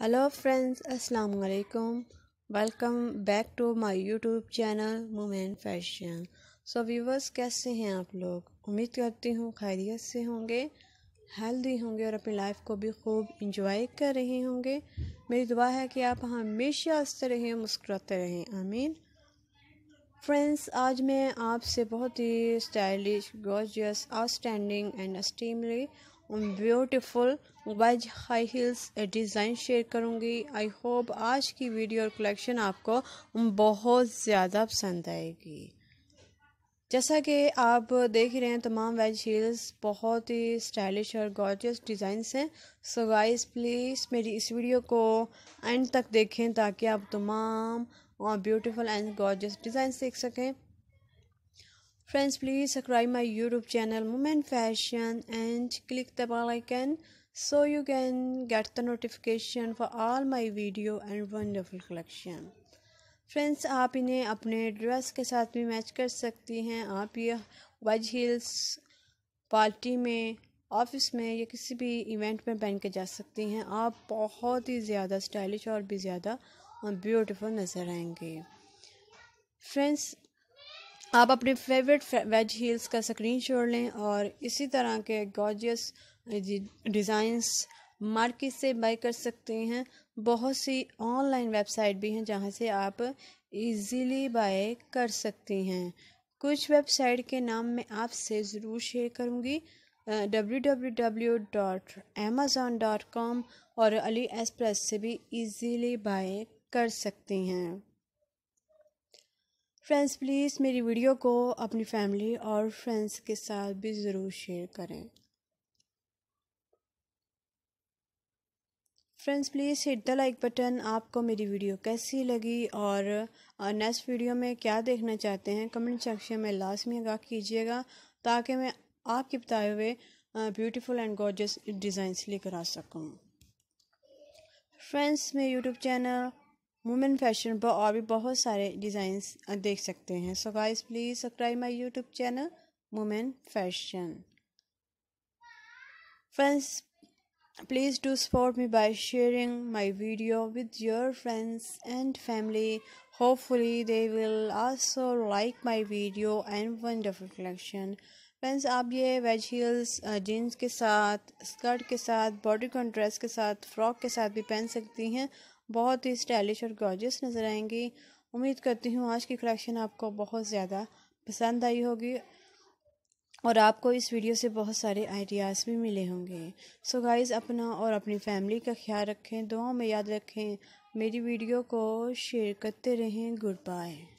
hello friends अस्सलाम वालेकुम welcome back to my YouTube channel women fashion so viewers कैसे हैं आप लोग उम्मीद करती हूँ खैरियत से होंगे हेल्दी होंगे और अपनी लाइफ को भी खूब इंजॉय कर रहे होंगे मेरी दुआ है कि आप हमेशा हंसते रहें मुस्कुराते रहें आमीन फ्रेंड्स आज मैं आपसे बहुत ही stylish gorgeous outstanding and extremely beautiful wedge high heels design share करूँगी आई होप आज की वीडियो और कलेक्शन आपको बहुत ज़्यादा पसंद आएगी जैसा कि आप देख रहे हैं तमाम वेज हील्स बहुत ही स्टाइलिश और गॉर्जियस डिज़ाइन हैं सो गाइस प्लीज़ मेरी इस वीडियो को एंड तक देखें ताकि आप तमाम ब्यूटीफुल एंड गॉर्जियस डिज़ाइन देख सकें friends please subscribe my YouTube channel women fashion and click the bell icon so you can get the notification for all my video and wonderful collection friends आप इन्हें अपने dress के साथ भी match कर सकती हैं आप ये वज हिल्स पार्टी में ऑफिस में या किसी भी इवेंट में पहन के जा सकती हैं आप बहुत ही ज़्यादा स्टाइलिश और भी ज़्यादा ब्यूटीफुल नज़र आएंगे फ्रेंड्स आप अपने फेवरेट वेज हील्स का स्क्रीन शॉट लें और इसी तरह के गॉर्जियस डिज़ाइंस मार्केट से बाई कर सकते हैं बहुत सी ऑनलाइन वेबसाइट भी हैं जहाँ से आप इजीली बाय कर सकती हैं कुछ वेबसाइट के नाम मैं आपसे ज़रूर शेयर करूँगी W W W dot Amazon dot com और अली एक्सप्रेस से भी इजीली बाय कर सकती हैं फ्रेंड्स प्लीज़ मेरी वीडियो को अपनी फैमिली और फ्रेंड्स के साथ भी ज़रूर शेयर करें friends please hit the like button आपको मेरी वीडियो कैसी लगी और नेक्स्ट वीडियो में क्या देखना चाहते हैं कमेंट सेक्शन में लाजमी आगाह कीजिएगा ताकि मैं आपके बताए हुए ब्यूटीफुल एंड गॉर्जस डिज़ाइंस लेकर आ सकूँ फ्रेंड्स मेरे यूट्यूब चैनल वुमेन फैशन पर और भी बहुत सारे डिजाइन देख सकते हैं so guys please subscribe my YouTube channel women fashion friends please do support me by sharing my video with your friends and family hopefully they will also like my video and wonderful collection friends आप ये veg heels jeans के साथ skirt के साथ body कॉन्ड्रेस के साथ frock के साथ भी पहन सकती हैं बहुत ही स्टाइलिश और गॉर्जियस नज़र आएंगी उम्मीद करती हूँ आज की कलेक्शन आपको बहुत ज़्यादा पसंद आई होगी और आपको इस वीडियो से बहुत सारे आइडियाज़ भी मिले होंगे सो so गाइस अपना और अपनी फैमिली का ख्याल रखें दुआओं में याद रखें मेरी वीडियो को शेयर करते रहें गुड बाय